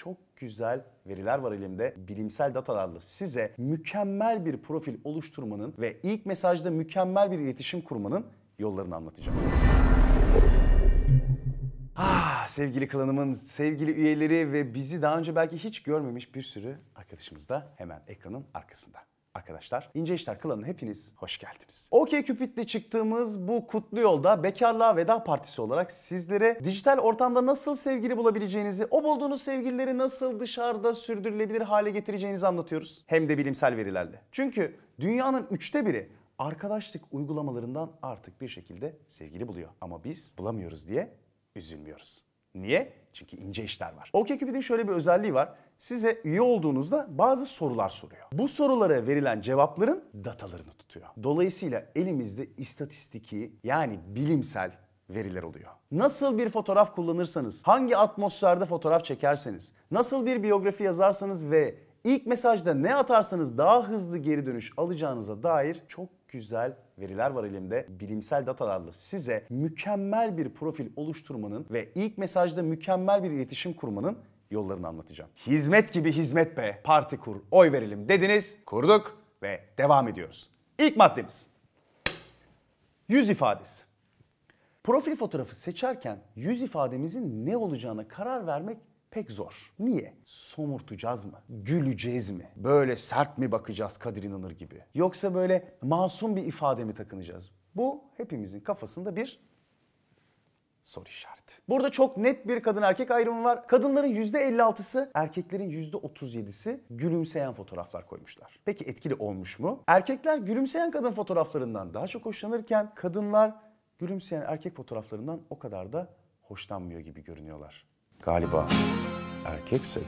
çok güzel veriler var elimde. Bilimsel datalarla size mükemmel bir profil oluşturmanın ve ilk mesajda mükemmel bir iletişim kurmanın yollarını anlatacağım. Ah, sevgili klanımın sevgili üyeleri ve bizi daha önce belki hiç görmemiş bir sürü arkadaşımız da hemen ekranın arkasında arkadaşlar. İnce İşler Klanı'na hepiniz hoş geldiniz. OK Cupid'le çıktığımız bu kutlu yolda Bekarlığa Veda Partisi olarak sizlere dijital ortamda nasıl sevgili bulabileceğinizi, o bulduğunuz sevgilileri nasıl dışarıda sürdürülebilir hale getireceğinizi anlatıyoruz. Hem de bilimsel verilerle. Çünkü dünyanın üçte biri arkadaşlık uygulamalarından artık bir şekilde sevgili buluyor. Ama biz bulamıyoruz diye üzülmüyoruz. Niye? Çünkü ince işler var. OkCupid'in şöyle bir özelliği var. Size üye olduğunuzda bazı sorular soruyor. Bu sorulara verilen cevapların datalarını tutuyor. Dolayısıyla elimizde istatistiki yani bilimsel veriler oluyor. Nasıl bir fotoğraf kullanırsanız, hangi atmosferde fotoğraf çekerseniz, nasıl bir biyografi yazarsanız ve ilk mesajda ne atarsanız daha hızlı geri dönüş alacağınıza dair çok güzel veriler var elimde. Bilimsel datalarla size mükemmel bir profil oluşturmanın ve ilk mesajda mükemmel bir iletişim kurmanın yollarını anlatacağım. Hizmet gibi hizmet be. Parti kur, oy verelim dediniz. Kurduk ve devam ediyoruz. İlk maddemiz. Yüz ifadesi. Profil fotoğrafı seçerken yüz ifademizin ne olacağına karar vermek pek zor. Niye? Somurtacağız mı? Güleceğiz mi? Böyle sert mi bakacağız Kadir İnanır gibi? Yoksa böyle masum bir ifade mi takınacağız? Bu hepimizin kafasında bir soru işareti. Burada çok net bir kadın erkek ayrımı var. Kadınların %56'sı, erkeklerin %37'si gülümseyen fotoğraflar koymuşlar. Peki etkili olmuş mu? Erkekler gülümseyen kadın fotoğraflarından daha çok hoşlanırken kadınlar gülümseyen erkek fotoğraflarından o kadar da hoşlanmıyor gibi görünüyorlar galiba erkeksek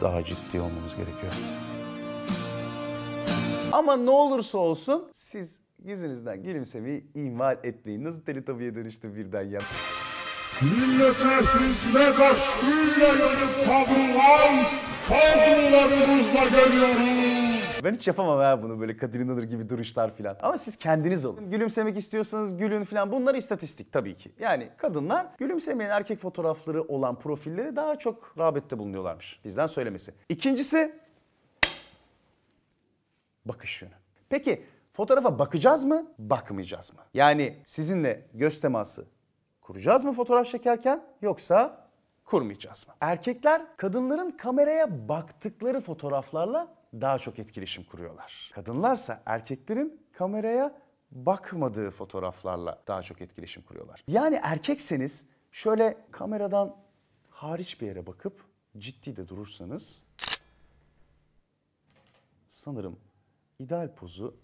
daha ciddi olmamız gerekiyor. Ama ne olursa olsun siz yüzünüzden gülümsemeyi imal etmeyin. Nasıl Teletubby'ye dönüştü birden ya? Millete hizmet aşkıyla kavrulan kadrolarımızla görüyoruz. Ben hiç yapamam ha bunu böyle Katrina'dır gibi duruşlar falan. Ama siz kendiniz olun. Gülümsemek istiyorsanız gülün falan. Bunlar istatistik tabii ki. Yani kadınlar gülümsemeyen erkek fotoğrafları olan profilleri daha çok rağbette bulunuyorlarmış. Bizden söylemesi. İkincisi bakış yönü. Peki fotoğrafa bakacağız mı, bakmayacağız mı? Yani sizinle göz teması kuracağız mı fotoğraf çekerken yoksa kurmayacağız mı? Erkekler kadınların kameraya baktıkları fotoğraflarla daha çok etkileşim kuruyorlar. Kadınlarsa erkeklerin kameraya bakmadığı fotoğraflarla daha çok etkileşim kuruyorlar. Yani erkekseniz şöyle kameradan hariç bir yere bakıp ciddi de durursanız sanırım ideal pozu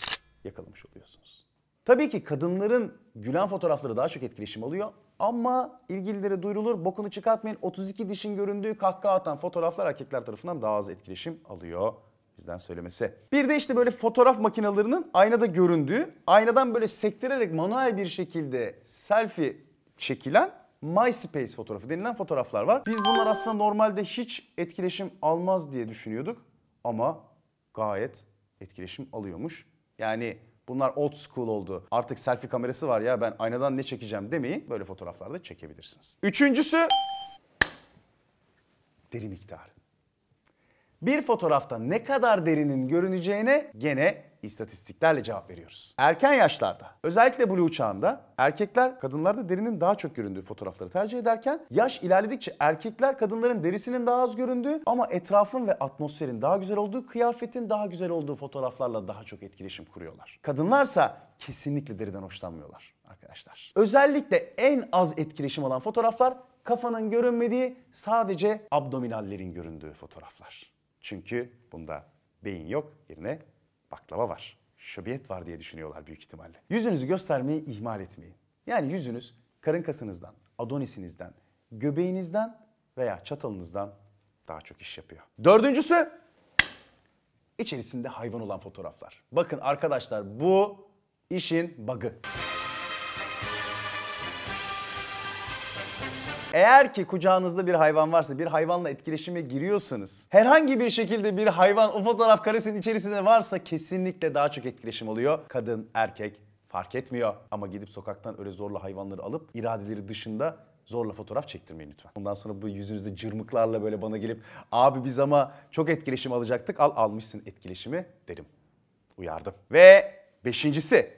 yakalamış oluyorsunuz. Tabii ki kadınların gülen fotoğrafları daha çok etkileşim alıyor ama ilgililere duyurulur bokunu çıkartmayın 32 dişin göründüğü kahkaha atan fotoğraflar erkekler tarafından daha az etkileşim alıyor bizden söylemesi. Bir de işte böyle fotoğraf makinalarının aynada göründüğü, aynadan böyle sektirerek manuel bir şekilde selfie çekilen MySpace fotoğrafı denilen fotoğraflar var. Biz bunlar aslında normalde hiç etkileşim almaz diye düşünüyorduk ama gayet etkileşim alıyormuş. Yani bunlar old school oldu. Artık selfie kamerası var ya ben aynadan ne çekeceğim demeyin. Böyle fotoğraflarda çekebilirsiniz. Üçüncüsü deri miktarı bir fotoğrafta ne kadar derinin görüneceğine gene istatistiklerle cevap veriyoruz. Erken yaşlarda, özellikle blue çağında erkekler kadınlarda derinin daha çok göründüğü fotoğrafları tercih ederken yaş ilerledikçe erkekler kadınların derisinin daha az göründüğü ama etrafın ve atmosferin daha güzel olduğu, kıyafetin daha güzel olduğu fotoğraflarla daha çok etkileşim kuruyorlar. Kadınlarsa kesinlikle deriden hoşlanmıyorlar arkadaşlar. Özellikle en az etkileşim alan fotoğraflar kafanın görünmediği sadece abdominallerin göründüğü fotoğraflar. Çünkü bunda beyin yok, yerine baklava var. Şöbiyet var diye düşünüyorlar büyük ihtimalle. Yüzünüzü göstermeyi ihmal etmeyin. Yani yüzünüz karın kasınızdan, adonisinizden, göbeğinizden veya çatalınızdan daha çok iş yapıyor. Dördüncüsü içerisinde hayvan olan fotoğraflar. Bakın arkadaşlar bu işin bug'ı. Eğer ki kucağınızda bir hayvan varsa bir hayvanla etkileşime giriyorsanız herhangi bir şekilde bir hayvan o fotoğraf karesinin içerisinde varsa kesinlikle daha çok etkileşim oluyor. Kadın, erkek fark etmiyor. Ama gidip sokaktan öyle zorla hayvanları alıp iradeleri dışında zorla fotoğraf çektirmeyin lütfen. Ondan sonra bu yüzünüzde cırmıklarla böyle bana gelip abi biz ama çok etkileşim alacaktık al almışsın etkileşimi derim. Uyardım. Ve beşincisi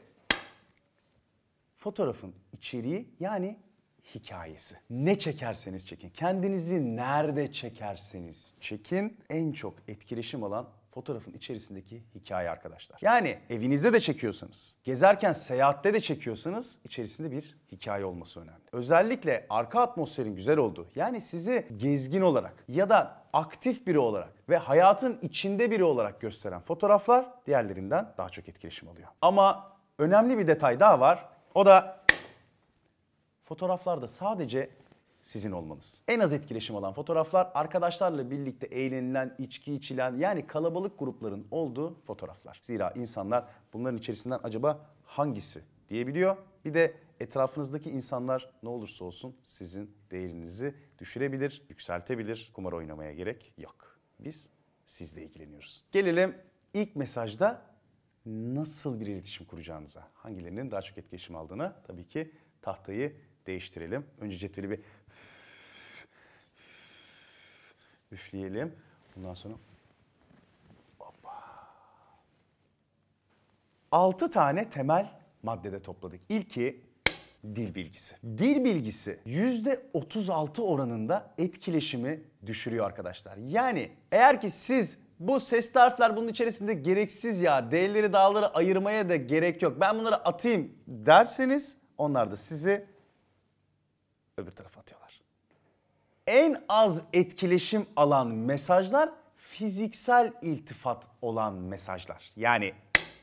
fotoğrafın içeriği yani hikayesi. Ne çekerseniz çekin, kendinizi nerede çekerseniz çekin en çok etkileşim alan fotoğrafın içerisindeki hikaye arkadaşlar. Yani evinizde de çekiyorsanız, gezerken seyahatte de çekiyorsanız içerisinde bir hikaye olması önemli. Özellikle arka atmosferin güzel olduğu yani sizi gezgin olarak ya da aktif biri olarak ve hayatın içinde biri olarak gösteren fotoğraflar diğerlerinden daha çok etkileşim alıyor. Ama önemli bir detay daha var. O da fotoğraflarda sadece sizin olmanız. En az etkileşim alan fotoğraflar arkadaşlarla birlikte eğlenilen, içki içilen yani kalabalık grupların olduğu fotoğraflar. Zira insanlar bunların içerisinden acaba hangisi diyebiliyor. Bir de etrafınızdaki insanlar ne olursa olsun sizin değerinizi düşürebilir, yükseltebilir. Kumar oynamaya gerek yok. Biz sizle ilgileniyoruz. Gelelim ilk mesajda nasıl bir iletişim kuracağınıza, hangilerinin daha çok etkileşim aldığını. tabii ki tahtayı değiştirelim. Önce cetveli bir üfleyelim. Bundan sonra Hoppa. 6 tane temel maddede topladık. İlki dil bilgisi. Dil bilgisi %36 oranında etkileşimi düşürüyor arkadaşlar. Yani eğer ki siz bu ses harfler bunun içerisinde gereksiz ya. D'leri dağları ayırmaya da gerek yok. Ben bunları atayım derseniz onlar da sizi öbür tarafa atıyorlar. En az etkileşim alan mesajlar fiziksel iltifat olan mesajlar. Yani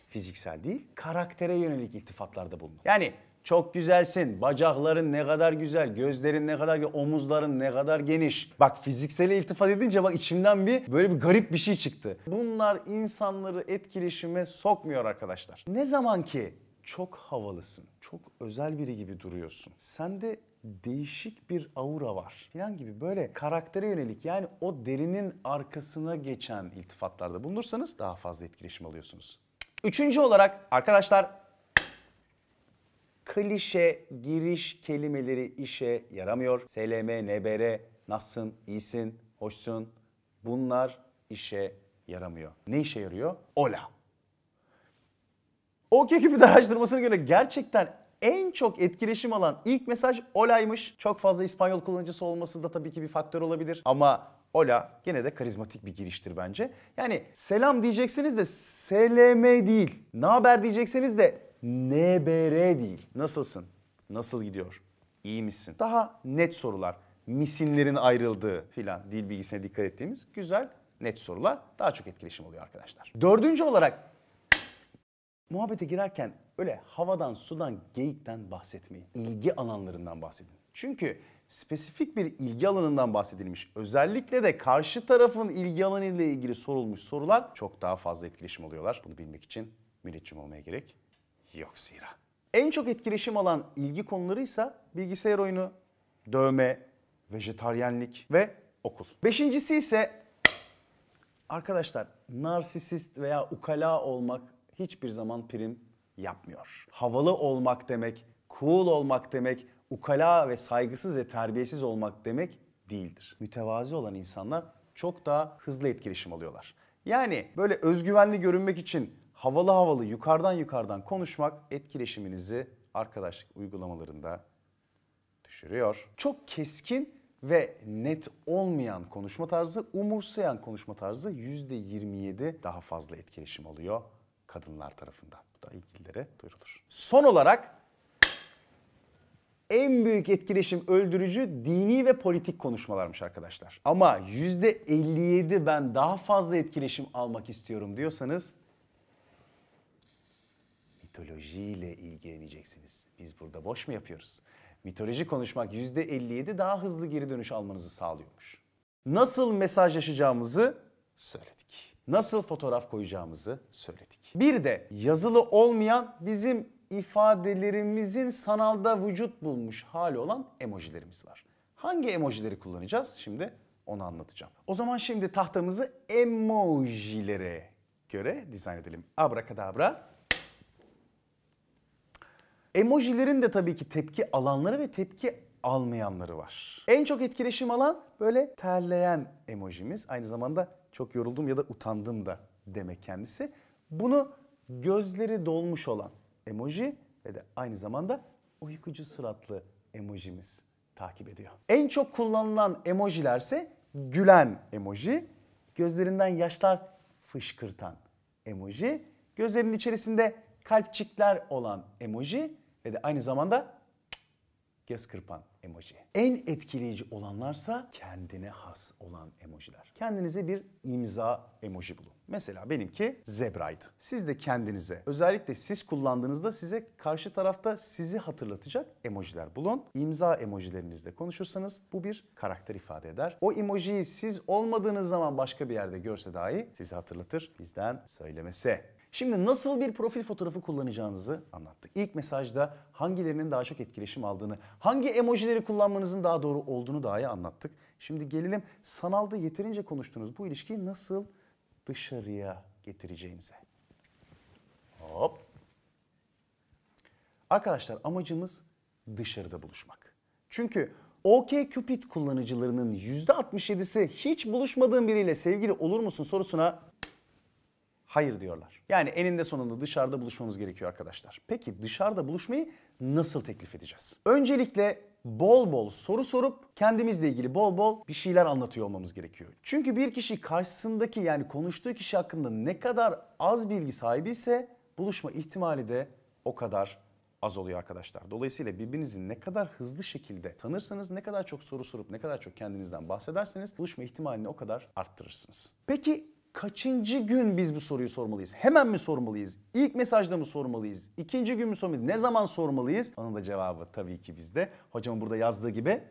fiziksel değil, karaktere yönelik iltifatlarda bulunur. Yani çok güzelsin, bacakların ne kadar güzel, gözlerin ne kadar güzel, omuzların ne kadar geniş. Bak fiziksel iltifat edince bak içimden bir böyle bir garip bir şey çıktı. Bunlar insanları etkileşime sokmuyor arkadaşlar. Ne zaman ki çok havalısın, çok özel biri gibi duruyorsun. Sen de değişik bir aura var filan gibi böyle karaktere yönelik yani o derinin arkasına geçen iltifatlarda bulunursanız daha fazla etkileşim alıyorsunuz. Üçüncü olarak arkadaşlar klişe giriş kelimeleri işe yaramıyor. SLM, NBR, nasılsın, iyisin, hoşsun bunlar işe yaramıyor. Ne işe yarıyor? Ola. OK Cupid araştırmasına göre gerçekten en çok etkileşim alan ilk mesaj Ola'ymış. Çok fazla İspanyol kullanıcısı olması da tabii ki bir faktör olabilir. Ama Ola gene de karizmatik bir giriştir bence. Yani selam diyecekseniz de SLM değil. haber diyecekseniz de NBR değil. Nasılsın? Nasıl gidiyor? İyi misin? Daha net sorular. Misinlerin ayrıldığı filan dil bilgisine dikkat ettiğimiz güzel net sorular daha çok etkileşim oluyor arkadaşlar. Dördüncü olarak muhabbete girerken öyle havadan, sudan, geyikten bahsetmeyin. İlgi alanlarından bahsedin. Çünkü spesifik bir ilgi alanından bahsedilmiş. Özellikle de karşı tarafın ilgi alanı ile ilgili sorulmuş sorular çok daha fazla etkileşim alıyorlar. Bunu bilmek için milletçim olmaya gerek yok zira. En çok etkileşim alan ilgi konuları ise bilgisayar oyunu, dövme, vejetaryenlik ve okul. Beşincisi ise arkadaşlar narsisist veya ukala olmak hiçbir zaman prim yapmıyor. Havalı olmak demek, cool olmak demek, ukala ve saygısız ve terbiyesiz olmak demek değildir. Mütevazi olan insanlar çok daha hızlı etkileşim alıyorlar. Yani böyle özgüvenli görünmek için havalı havalı yukarıdan yukarıdan konuşmak etkileşiminizi arkadaşlık uygulamalarında düşürüyor. Çok keskin ve net olmayan konuşma tarzı, umursayan konuşma tarzı %27 daha fazla etkileşim alıyor kadınlar tarafından. Bu da ilgililere duyurulur. Son olarak en büyük etkileşim öldürücü dini ve politik konuşmalarmış arkadaşlar. Ama %57 ben daha fazla etkileşim almak istiyorum diyorsanız mitolojiyle ilgileneceksiniz. Biz burada boş mu yapıyoruz? Mitoloji konuşmak %57 daha hızlı geri dönüş almanızı sağlıyormuş. Nasıl mesajlaşacağımızı söyledik. Nasıl fotoğraf koyacağımızı söyledik. Bir de yazılı olmayan bizim ifadelerimizin sanalda vücut bulmuş hali olan emojilerimiz var. Hangi emojileri kullanacağız? Şimdi onu anlatacağım. O zaman şimdi tahtamızı emojilere göre dizayn edelim. Abrakadabra. Emojilerin de tabii ki tepki alanları ve tepki almayanları var. En çok etkileşim alan böyle terleyen emojimiz. Aynı zamanda çok yoruldum ya da utandım da demek kendisi. Bunu gözleri dolmuş olan emoji ve de aynı zamanda uykucu suratlı emojimiz takip ediyor. En çok kullanılan emojilerse gülen emoji, gözlerinden yaşlar fışkırtan emoji, gözlerinin içerisinde kalpçikler olan emoji ve de aynı zamanda göz kırpan emoji. En etkileyici olanlarsa kendine has olan emojiler. Kendinize bir imza emoji bulun. Mesela benimki zebraydı. Siz de kendinize özellikle siz kullandığınızda size karşı tarafta sizi hatırlatacak emojiler bulun. İmza emojilerinizle konuşursanız bu bir karakter ifade eder. O emojiyi siz olmadığınız zaman başka bir yerde görse dahi sizi hatırlatır. Bizden söylemese. Şimdi nasıl bir profil fotoğrafı kullanacağınızı anlattık. İlk mesajda hangilerinin daha çok etkileşim aldığını, hangi emojileri kullanmanızın daha doğru olduğunu dahi anlattık. Şimdi gelelim sanalda yeterince konuştuğunuz bu ilişkiyi nasıl dışarıya getireceğinize. Hop. Arkadaşlar amacımız dışarıda buluşmak. Çünkü OkCupid kullanıcılarının %67'si hiç buluşmadığın biriyle sevgili olur musun sorusuna hayır diyorlar. Yani eninde sonunda dışarıda buluşmamız gerekiyor arkadaşlar. Peki dışarıda buluşmayı nasıl teklif edeceğiz? Öncelikle bol bol soru sorup kendimizle ilgili bol bol bir şeyler anlatıyor olmamız gerekiyor. Çünkü bir kişi karşısındaki yani konuştuğu kişi hakkında ne kadar az bilgi sahibi ise buluşma ihtimali de o kadar az oluyor arkadaşlar. Dolayısıyla birbirinizi ne kadar hızlı şekilde tanırsanız, ne kadar çok soru sorup, ne kadar çok kendinizden bahsederseniz buluşma ihtimalini o kadar arttırırsınız. Peki kaçıncı gün biz bu soruyu sormalıyız? Hemen mi sormalıyız? İlk mesajda mı sormalıyız? İkinci gün mü sormalıyız? Ne zaman sormalıyız? Onun da cevabı tabii ki bizde. Hocam burada yazdığı gibi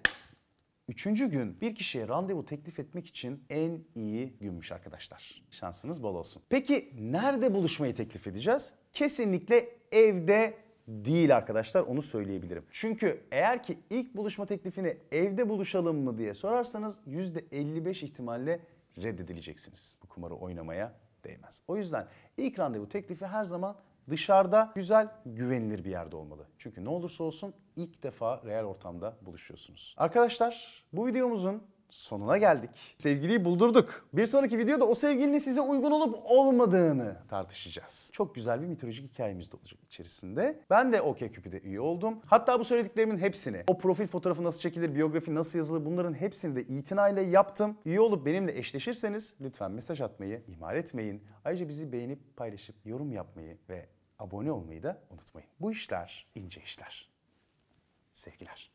Üçüncü gün bir kişiye randevu teklif etmek için en iyi günmüş arkadaşlar. Şansınız bol olsun. Peki nerede buluşmayı teklif edeceğiz? Kesinlikle evde değil arkadaşlar onu söyleyebilirim. Çünkü eğer ki ilk buluşma teklifini evde buluşalım mı diye sorarsanız %55 ihtimalle reddedileceksiniz. Bu kumarı oynamaya değmez. O yüzden ilk randevu teklifi her zaman dışarıda güzel, güvenilir bir yerde olmalı. Çünkü ne olursa olsun ilk defa real ortamda buluşuyorsunuz. Arkadaşlar bu videomuzun sonuna geldik. Sevgiliyi buldurduk. Bir sonraki videoda o sevgilinin size uygun olup olmadığını tartışacağız. Çok güzel bir mitolojik hikayemiz de olacak içerisinde. Ben de OkCupid'e üye oldum. Hatta bu söylediklerimin hepsini, o profil fotoğrafı nasıl çekilir, biyografi nasıl yazılır bunların hepsini de itinayla yaptım. Üye olup benimle eşleşirseniz lütfen mesaj atmayı ihmal etmeyin. Ayrıca bizi beğenip paylaşıp yorum yapmayı ve abone olmayı da unutmayın. Bu işler ince işler. Sevgiler.